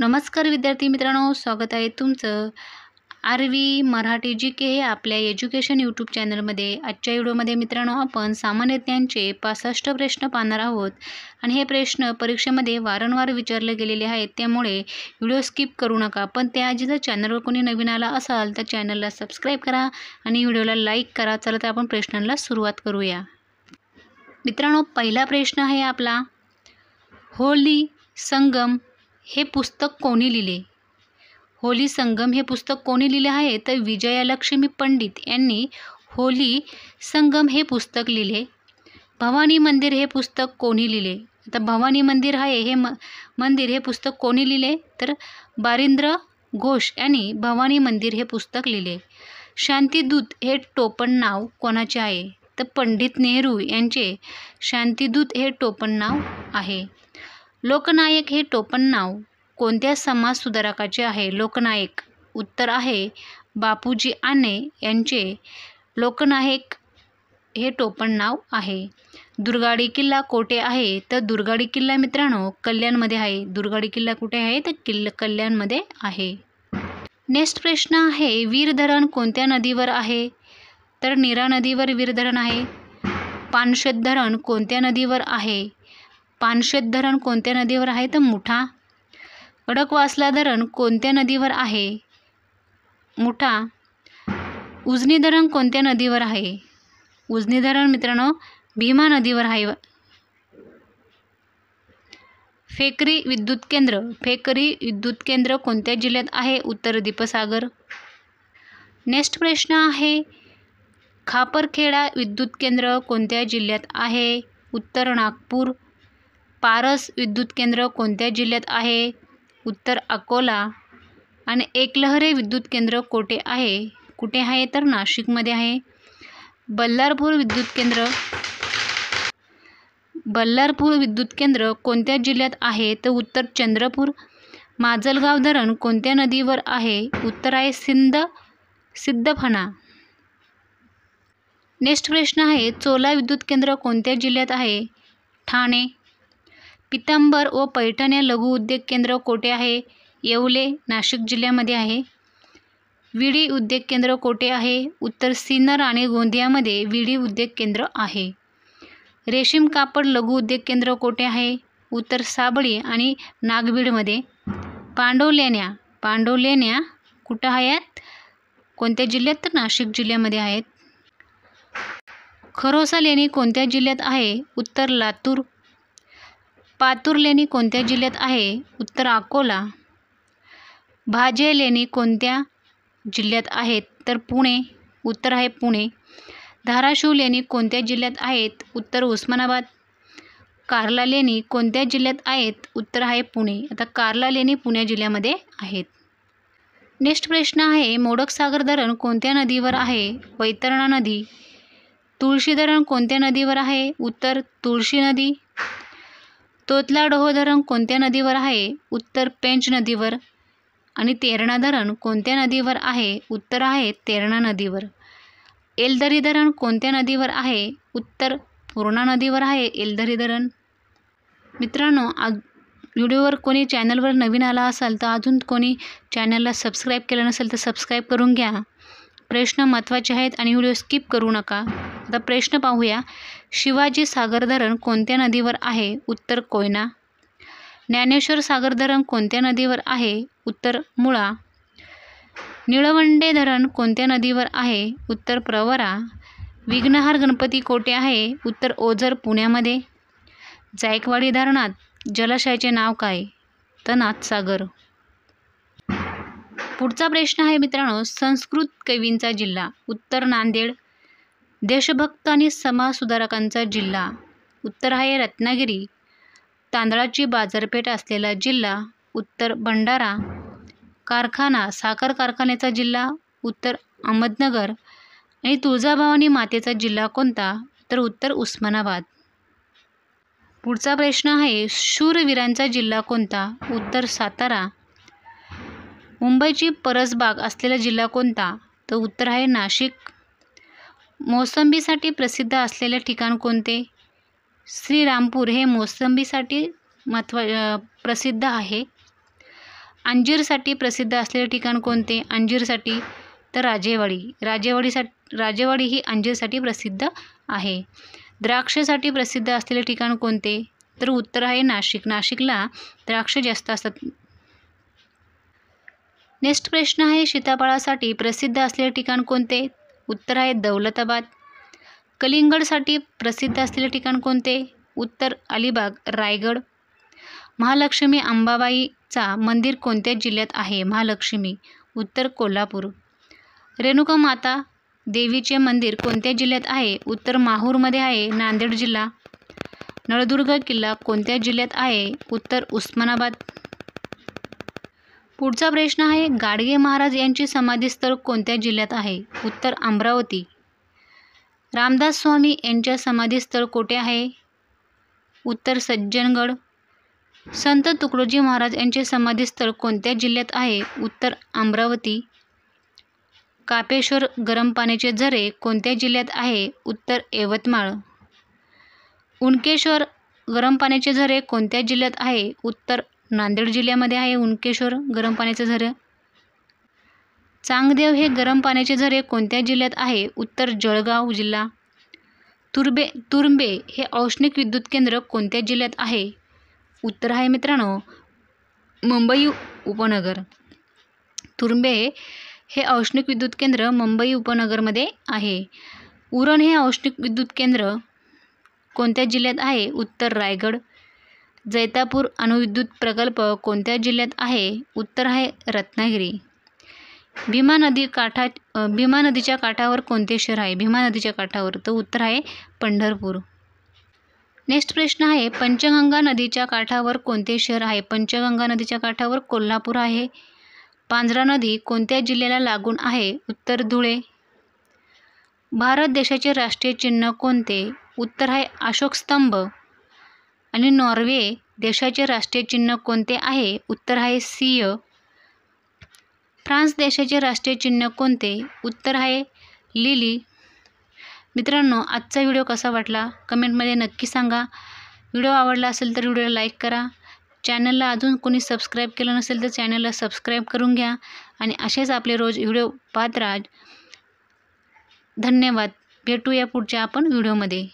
नमस्कार विद्यार्थी मित्रांनो स्वागत आहे तुमचं R V Marathi G K हे आपल्या एज्युकेशन यूट्यूब चॅनलमध्ये आजच्या व्हिडिओमध्ये मित्रांनो आपण सामान्य पासष्ट प्रश्न पाहणार आहोत आणि हे प्रश्न परीक्षेमध्ये वारंवार विचारले गेलेले आहेत त्यामुळे व्हिडिओ स्किप करू नका पण त्याआधी जर चॅनलवर कोणी नवीन आला असाल तर चॅनलला सबस्क्राईब करा आणि व्हिडिओला लाईक करा चला तर आपण प्रश्नांना सुरुवात करूया मित्रांनो पहिला प्रश्न आहे आपला होली संगम हे पुस्तक कोणी लिहिले होली संगम हे पुस्तक कोणी लिहिले आहे तर विजयालक्ष्मी पंडित यांनी होली संगम हे पुस्तक लिहिले भवानी मंदिर हे पुस्तक कोणी लिहिले आता भवानी मंदिर आहे हे म मंदिर हे पुस्तक कोणी लिहिले तर बारिंद्र घोष यांनी भवानी मंदिर हे पुस्तक लिहिले शांतीदूत हे टोपण नाव कोणाचे आहे तर पंडित नेहरू यांचे शांतीदूत हे टोपण नाव आहे लोकनायक हे टोपण नाव कोणत्या सुधारकाचे आहे लोकनायक उत्तर आहे बापूजी आणे यांचे लोकनायक हे टोपण नाव आहे दुर्गाडी किल्ला कोठे आहे तर दुर्गाडी किल्ला मित्रांनो कल्याणमध्ये आहे दुर्गाडी किल्ला कुठे आहे तर किल्ल कल्याणमध्ये आहे नेक्स्ट प्रश्न आहे वीर धरण कोणत्या नदीवर आहे तर नीरा नदीवर वीर धरण आहे पानशेत धरण कोणत्या नदीवर आहे पानशेत धरण कोणत्या नदीवर आहे तर मुठा खडकवासला धरण कोणत्या नदीवर आहे मुठा उजनी धरण कोणत्या नदीवर आहे उजनी धरण मित्रांनो भीमा नदीवर आहे फेकरी विद्युत केंद्र फेकरी विद्युत केंद्र कोणत्या जिल्ह्यात आहे उत्तर दीपसागर नेक्स्ट प्रश्न आहे खापरखेडा विद्युत केंद्र कोणत्या जिल्ह्यात आहे उत्तर नागपूर पारस विद्युत केंद्र कोणत्या जिल्ह्यात आहे उत्तर अकोला आणि एकलहरे विद्युत केंद्र कोठे आहे कुठे आहे तर नाशिकमध्ये आहे बल्लारपूर विद्युत केंद्र बल्लारपूर विद्युत केंद्र कोणत्या जिल्ह्यात आहे तर उत्तर चंद्रपूर माजलगाव धरण कोणत्या नदीवर आहे उत्तर आहे सिंध सिद्धफणा नेक्स्ट प्रश्न आहे चोला विद्युत केंद्र कोणत्या जिल्ह्यात आहे ठाणे पितांबर व पैठण लघु उद्योग केंद्र कोठे आहे येवले नाशिक जिल्ह्यामध्ये आहे विडी उद्योग केंद्र कोठे आहे उत्तर सिन्नर आणि गोंदियामध्ये विडी उद्योग केंद्र आहे रेशीम कापड लघु उद्योग केंद्र कोठे आहे उत्तर साबळी आणि नागबीडमध्ये पांडवलेण्या पांडवलेण्या कुठं आहेत कोणत्या जिल्ह्यात तर नाशिक जिल्ह्यामध्ये आहेत खरोसा लेणी कोणत्या जिल्ह्यात आहे उत्तर लातूर पातूर लेणी कोणत्या जिल्ह्यात आहे उत्तर अकोला भाजे लेणी कोणत्या जिल्ह्यात आहेत तर पुणे उत्तर आहे पुणे धाराशिव लेणी कोणत्या जिल्ह्यात आहेत उत्तर उस्मानाबाद कार्ला लेणी कोणत्या जिल्ह्यात आहेत उत्तर आहे पुणे आता कार्ला लेणी पुणे जिल्ह्यामध्ये आहेत नेक्स्ट प्रश्न आहे मोडकसागर धरण कोणत्या नदीवर आहे वैतरणा नदी तुळशी धरण कोणत्या नदीवर आहे उत्तर तुळशी नदी तोतला डोहो धरण कोणत्या नदीवर आहे उत्तर पेंच नदीवर आणि तेरणा धरण कोणत्या नदीवर आहे उत्तर आहे तेरणा नदीवर एलदरी धरण कोणत्या नदीवर आहे उत्तर पूर्णा नदीवर आहे एलदरी धरण मित्रांनो आज व्हिडिओवर कोणी चॅनलवर नवीन आला असाल तर अजून कोणी चॅनलला सबस्क्राईब केलं नसेल तर सबस्क्राईब करून घ्या प्रश्न महत्त्वाचे आहेत आणि व्हिडिओ स्किप करू नका आता प्रश्न पाहूया शिवाजी सागर धरण कोणत्या नदीवर आहे उत्तर कोयना ज्ञानेश्वर सागर धरण कोणत्या नदीवर आहे उत्तर मुळा निळवंडे धरण कोणत्या नदीवर आहे उत्तर प्रवरा विघ्नहार गणपती कोठे आहे उत्तर ओझर पुण्यामध्ये जायकवाडी धरणात जलाशयाचे नाव काय तर नाथसागर पुढचा प्रश्न आहे मित्रांनो संस्कृत कवींचा जिल्हा उत्तर नांदेड देशभक्त आणि समाजसुधारकांचा जिल्हा उत्तर आहे रत्नागिरी तांदळाची बाजारपेठ असलेला जिल्हा उत्तर भंडारा कारखाना साखर कारखान्याचा जिल्हा उत्तर अहमदनगर आणि तुळजाभवानी मातेचा जिल्हा कोणता तर उत्तर उस्मानाबाद पुढचा प्रश्न आहे शूरवीरांचा जिल्हा कोणता उत्तर सातारा मुंबईची परसबाग असलेला जिल्हा कोणता तर उत्तर आहे नाशिक मोसंबीसाठी प्रसिद्ध असलेले ठिकाण कोणते श्रीरामपूर हे मोसंबीसाठी महत्व प्रसिद्ध आहे अंजीरसाठी प्रसिद्ध असलेले ठिकाण कोणते अंजीरसाठी तर राजेवाडी राजेवाडीसाठी राजेवाडी ही अंजीरसाठी प्रसिद्ध आहे द्राक्षसाठी प्रसिद्ध असलेले ठिकाण कोणते तर उत्तर आहे नाशिक नाशिकला द्राक्ष जास्त असतात नेक्स्ट प्रश्न आहे सीताफळासाठी प्रसिद्ध असलेले ठिकाण कोणते उत्तर आहे दौलताबाद कलिंगडसाठी प्रसिद्ध असलेले ठिकाण कोणते उत्तर अलिबाग रायगड महालक्ष्मी अंबाबाईचा मंदिर कोणत्या जिल्ह्यात आहे महालक्ष्मी उत्तर कोल्हापूर रेणुका माता देवीचे मंदिर कोणत्या जिल्ह्यात आहे उत्तर माहूरमध्ये आहे नांदेड जिल्हा नळदुर्ग किल्ला कोणत्या जिल्ह्यात आहे उत्तर उस्मानाबाद पुढचा प्रश्न आहे गाडगे महाराज यांची समाधीस्थळ कोणत्या जिल्ह्यात आहे उत्तर अमरावती रामदास स्वामी यांच्या समाधीस्थळ कोठे आहे उत्तर सज्जनगड संत तुकडोजी महाराज यांचे समाधीस्थळ कोणत्या जिल्ह्यात आहे उत्तर अमरावती कापेश्वर गरम पाण्याचे झरे कोणत्या जिल्ह्यात आहे उत्तर यवतमाळ उणकेश्वर गरम पाण्याचे झरे कोणत्या जिल्ह्यात आहे उत्तर नांदेड जिल्ह्यामध्ये आहे उनकेश्वर गरम पाण्याचे झरे चांगदेव हे गरम पाण्याचे झरे कोणत्या जिल्ह्यात आहे उत्तर जळगाव जिल्हा तुर्बे तुर्बे हे औष्णिक विद्युत केंद्र कोणत्या जिल्ह्यात आहे उत्तर आहे मित्रांनो मुंबई उपनगर तुर्बे हे औष्णिक विद्युत केंद्र मुंबई उपनगरमध्ये आहे उरण हे औष्णिक विद्युत केंद्र कोणत्या जिल्ह्यात आहे उत्तर रायगड जैतापूर अणुविद्युत प्रकल्प कोणत्या जिल्ह्यात आहे उत्तर आहे रत्नागिरी भीमा नदी काठा भीमा नदीच्या काठावर कोणते शहर आहे भीमा नदीच्या काठावर तर उत्तर आहे पंढरपूर नेक्स्ट प्रश्न आहे पंचगंगा नदीच्या काठावर कोणते शहर आहे पंचगंगा नदीच्या काठावर कोल्हापूर आहे पांजरा नदी कोणत्या जिल्ह्याला लागून आहे उत्तर धुळे भारत देशाचे राष्ट्रीय चिन्ह कोणते उत्तर आहे अशोक स्तंभ आणि नॉर्वे देशाचे राष्ट्रीय चिन्ह कोणते आहे उत्तर आहे सीय फ्रान्स देशाचे राष्ट्रीय चिन्ह कोणते उत्तर आहे लिली मित्रांनो आजचा व्हिडिओ कसा वाटला कमेंटमध्ये नक्की सांगा व्हिडिओ आवडला असेल तर व्हिडिओला लाईक करा चॅनलला अजून कोणी सबस्क्राईब केलं नसेल तर चॅनलला सबस्क्राईब करून घ्या आणि असेच आपले रोज व्हिडिओ पाहत राहा धन्यवाद भेटूया पुढच्या आपण व्हिडिओमध्ये